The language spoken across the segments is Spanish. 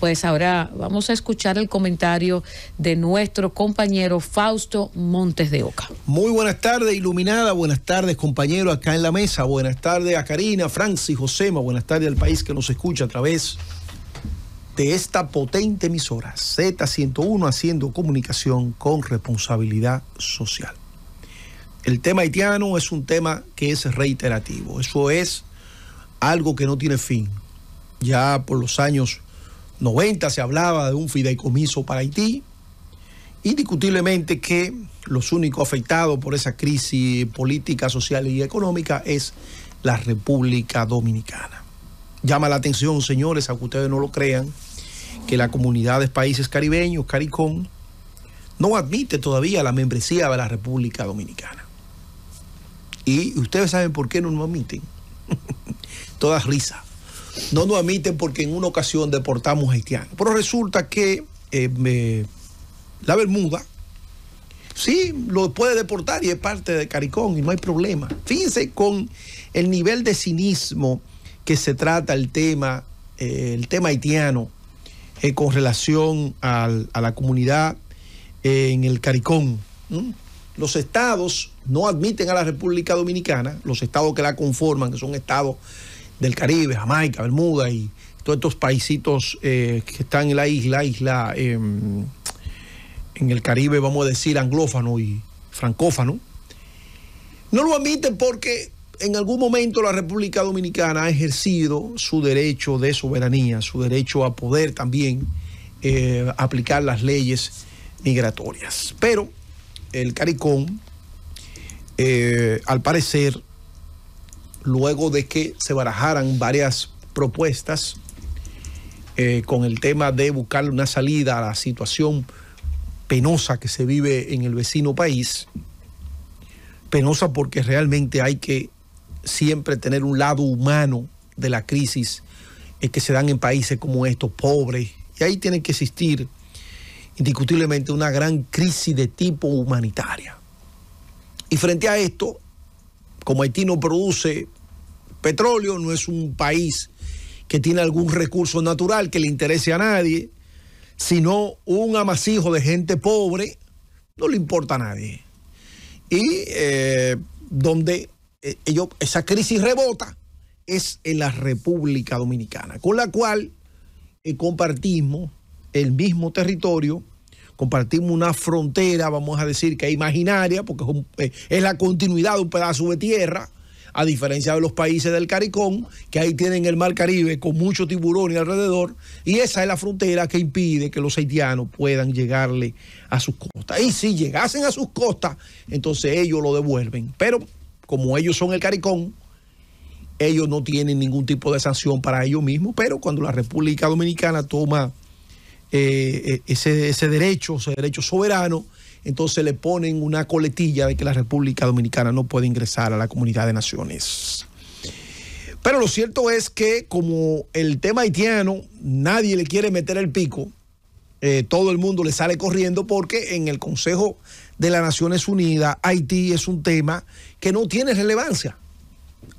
Pues ahora vamos a escuchar el comentario de nuestro compañero Fausto Montes de Oca. Muy buenas tardes, Iluminada. Buenas tardes, compañero, acá en la mesa. Buenas tardes a Karina, Francis, Josema. Buenas tardes al país que nos escucha a través de esta potente emisora Z101 haciendo comunicación con responsabilidad social. El tema haitiano es un tema que es reiterativo, eso es algo que no tiene fin. Ya por los años 90 se hablaba de un fideicomiso para Haití. Indiscutiblemente que los únicos afectados por esa crisis política, social y económica es la República Dominicana. Llama la atención, señores, aunque ustedes no lo crean, que la comunidad de países caribeños, CARICOM, no admite todavía la membresía de la República Dominicana. Y ustedes saben por qué no lo admiten. Todas risas no nos admiten porque en una ocasión deportamos haitianos. Pero resulta que eh, la Bermuda, sí, lo puede deportar y es parte de CARICOM y no hay problema. Fíjense con el nivel de cinismo que se trata el tema, eh, el tema haitiano eh, con relación a la comunidad en el Caricón. Los estados no admiten a la República Dominicana, los estados que la conforman, que son estados del Caribe, Jamaica, Bermuda y todos estos paisitos eh, que están en la isla, isla em, en el Caribe, vamos a decir, anglófano y francófano, no lo admiten porque en algún momento la República Dominicana ha ejercido su derecho de soberanía, su derecho a poder también eh, aplicar las leyes migratorias. Pero el CARICOM, eh, al parecer, luego de que se barajaran varias propuestas eh, con el tema de buscar una salida a la situación penosa que se vive en el vecino país, penosa porque realmente hay que siempre tener un lado humano de la crisis eh, que se dan en países como estos, pobres, y ahí tiene que existir indiscutiblemente una gran crisis de tipo humanitaria. Y frente a esto, como Haití no produce petróleo, no es un país que tiene algún recurso natural que le interese a nadie, sino un amasijo de gente pobre, no le importa a nadie. Y eh, donde eh, esa crisis rebota es en la República Dominicana, con la cual eh, compartimos el mismo territorio, compartimos una frontera, vamos a decir que imaginaria, porque es la continuidad de un pedazo de tierra a diferencia de los países del Caricón, que ahí tienen el mar Caribe con muchos tiburones alrededor, y esa es la frontera que impide que los haitianos puedan llegarle a sus costas. Y si llegasen a sus costas, entonces ellos lo devuelven. Pero como ellos son el Caricón, ellos no tienen ningún tipo de sanción para ellos mismos, pero cuando la República Dominicana toma eh, eh, ese, ese derecho, ese derecho soberano, entonces le ponen una coletilla de que la República Dominicana no puede ingresar a la comunidad de naciones. Pero lo cierto es que como el tema haitiano, nadie le quiere meter el pico, eh, todo el mundo le sale corriendo porque en el Consejo de las Naciones Unidas Haití es un tema que no tiene relevancia.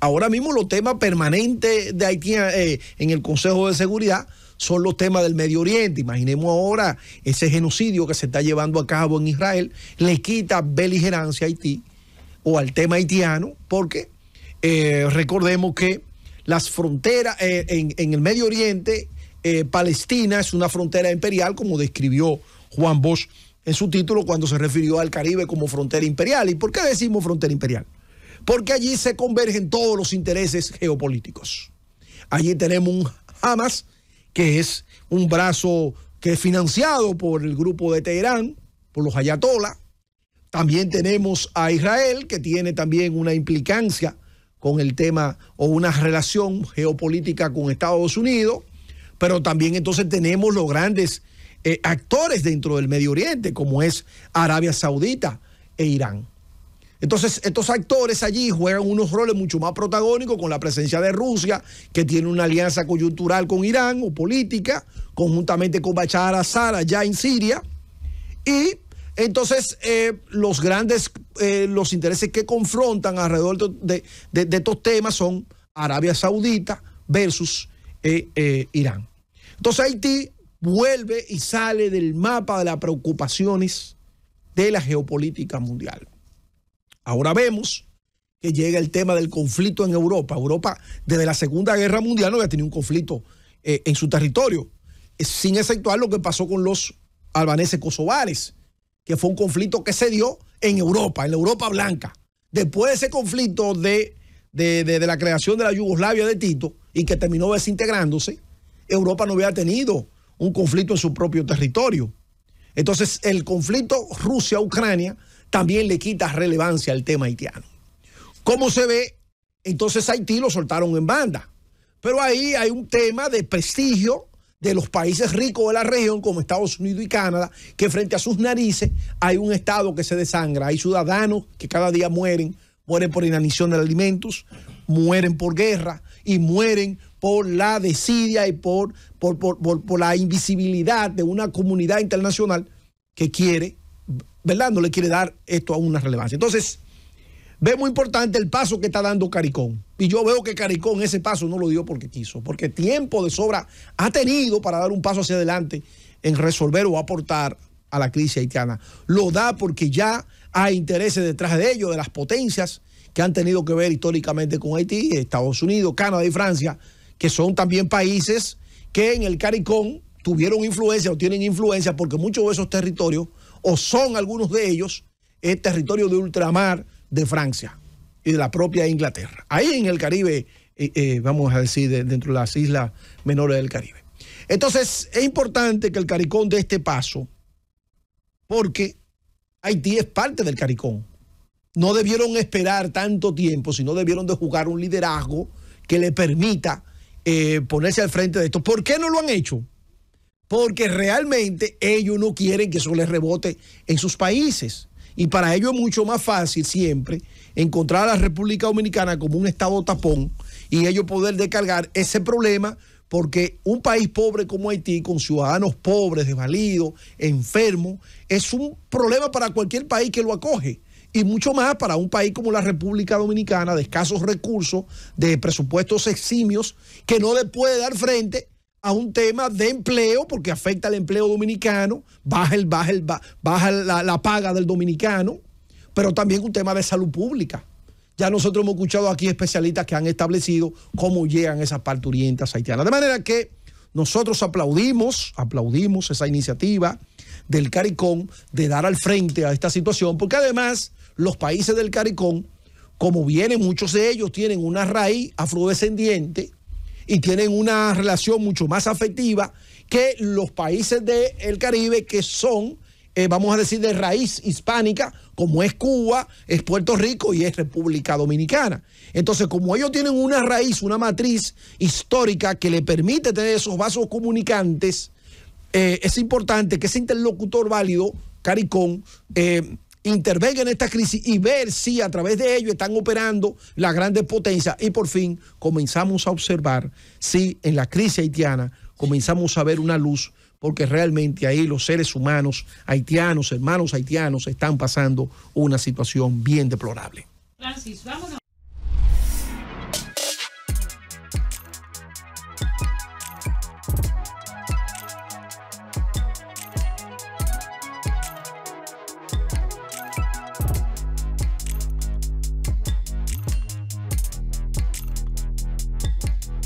Ahora mismo los temas permanentes de Haití eh, en el Consejo de Seguridad son los temas del Medio Oriente. Imaginemos ahora ese genocidio que se está llevando a cabo en Israel, le quita beligerancia a Haití o al tema haitiano, porque eh, recordemos que las fronteras eh, en, el Medio Oriente, eh, Palestina es una frontera imperial, como describió Juan Bosch en su título cuando se refirió al Caribe como frontera imperial. ¿Y por qué decimos frontera imperial? Porque allí se convergen todos los intereses geopolíticos. Allí tenemos un Hamas que es un brazo que es financiado por el grupo de Teherán, por los ayatolás. También tenemos a Israel, que tiene también una implicancia con el tema o una relación geopolítica con Estados Unidos, pero también entonces tenemos los grandes eh, actores dentro del Medio Oriente, como es Arabia Saudita e Irán. Entonces, estos actores allí juegan unos roles mucho más protagónicos con la presencia de Rusia, que tiene una alianza coyuntural con Irán o política, conjuntamente con Bachar al-Assad allá en Siria. Y entonces, eh, los grandes, eh, los intereses que confrontan alrededor de, estos temas son Arabia Saudita versus eh, Irán. Entonces, Haití vuelve y sale del mapa de las preocupaciones de la geopolítica mundial. Ahora vemos que llega el tema del conflicto en Europa. Europa, desde la Segunda Guerra Mundial, no había tenido un conflicto eh, en su territorio, eh, sin exceptuar lo que pasó con los albaneses kosovares, que fue un conflicto que se dio en Europa, en la Europa blanca. Después de ese conflicto de, de la creación de la Yugoslavia de Tito y que terminó desintegrándose, Europa no había tenido un conflicto en su propio territorio. Entonces, el conflicto Rusia-Ucrania también le quita relevancia al tema haitiano. Como se ve, entonces Haití lo soltaron en banda. Pero ahí hay un tema de prestigio de los países ricos de la región, como Estados Unidos y Canadá, que frente a sus narices hay un Estado que se desangra, hay ciudadanos que cada día mueren, mueren por inanición de alimentos, mueren por guerra y mueren por la desidia y por, por, por, por la invisibilidad de una comunidad internacional que quiere ¿verdad? No le quiere dar esto a una relevancia. Entonces, ve muy importante el paso que está dando Caricón. Y yo veo que Caricón ese paso no lo dio porque quiso, porque tiempo de sobra ha tenido para dar un paso hacia adelante en resolver o aportar a la crisis haitiana. Lo da porque ya hay intereses detrás de ello, de las potencias que han tenido que ver históricamente con Haití, Estados Unidos, Canadá y Francia, que son también países que en el Caricón tuvieron influencia o tienen influencia porque muchos de esos territorios o son algunos de ellos, el territorio de ultramar de Francia y de la propia Inglaterra. Ahí en el Caribe, eh, eh, vamos a decir, dentro de las islas menores del Caribe. Entonces, es importante que el caricón dé este paso, porque Haití es parte del caricón No debieron esperar tanto tiempo, sino debieron de jugar un liderazgo que le permita eh, ponerse al frente de esto. ¿Por qué no lo han hecho? porque realmente ellos no quieren que eso les rebote en sus países. Y para ellos es mucho más fácil siempre encontrar a la República Dominicana como un estado tapón y ellos poder descargar ese problema porque un país pobre como Haití, con ciudadanos pobres, desvalidos, enfermos, es un problema para cualquier país que lo acoge. Y mucho más para un país como la República Dominicana, de escasos recursos, de presupuestos eximios, que no le puede dar frente a un tema de empleo, porque afecta al empleo dominicano, baja, el, baja, el, baja la, paga del dominicano, pero también un tema de salud pública. Ya nosotros hemos escuchado aquí especialistas que han establecido cómo llegan esas parturientas haitianas. De manera que nosotros aplaudimos, aplaudimos esa iniciativa del CARICOM de dar al frente a esta situación, porque además los países del CARICOM, como vienen muchos de ellos, tienen una raíz afrodescendiente, y tienen una relación mucho más afectiva que los países del Caribe que son, eh, vamos a decir, de raíz hispánica, como es Cuba, es Puerto Rico y es República Dominicana. Entonces, como ellos tienen una raíz, una matriz histórica que le permite tener esos vasos comunicantes, eh, es importante que ese interlocutor válido, Caricón, eh, intervenga en esta crisis y ver si a través de ello están operando las grandes potencias. Y por fin comenzamos a observar si en la crisis haitiana comenzamos a ver una luz, porque realmente ahí los seres humanos haitianos, hermanos haitianos, están pasando una situación bien deplorable.